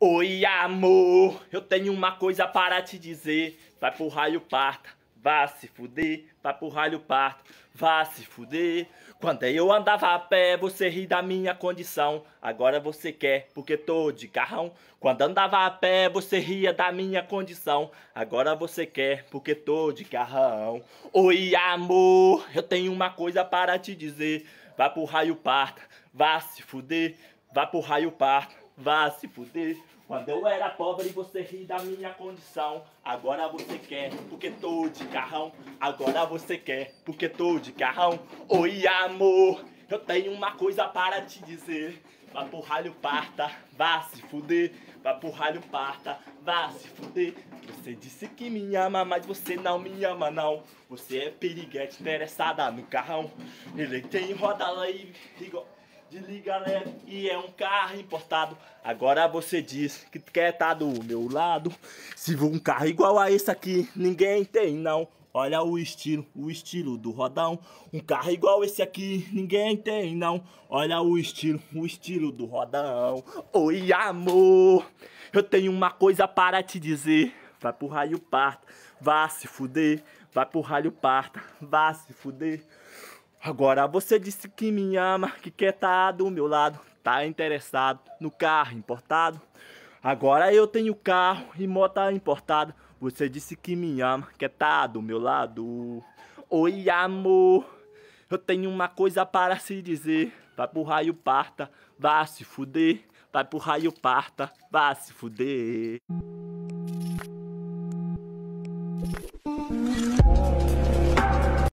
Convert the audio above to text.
Oi, amor, eu tenho uma coisa para te dizer. Vai pro raio parta, vá se fuder. Vai pro raio parta, vá se fuder. Quando eu andava a pé, você ri da minha condição. Agora você quer, porque tô de carrão. Quando andava a pé, você ria da minha condição. Agora você quer, porque tô de carrão. Oi, amor, eu tenho uma coisa para te dizer. Vai pro raio parta, vá se fuder. Vai pro raio parta. Vá se fuder. Quando eu era pobre, você ri da minha condição. Agora você quer, porque tô de carrão. Agora você quer, porque tô de carrão. Oi, amor, eu tenho uma coisa para te dizer. Vá pro ralho parta, vá se fuder. Vá pro ralho parta, vá se fuder. Você disse que me ama, mas você não me ama, não. Você é periguete interessada no carrão. Ele tem roda lá e igual de liga leve né? e é um carro importado. Agora você diz que quer estar tá do meu lado. Se for um carro igual a esse aqui, ninguém tem não. Olha o estilo, o estilo do rodão. Um carro igual esse aqui, ninguém tem não. Olha o estilo, o estilo do rodão. Oi, amor, eu tenho uma coisa para te dizer. Vai pro raio parta, vá se fuder. Vai pro raio parta, vá se fuder. Agora você disse que me ama, que quer tá do meu lado, tá interessado no carro importado. Agora eu tenho carro e moto importada. Você disse que me ama, quer tá do meu lado. Oi, amor, eu tenho uma coisa para se dizer. Vai pro raio parta, vá se fuder. Vai pro raio parta, vá se fuder.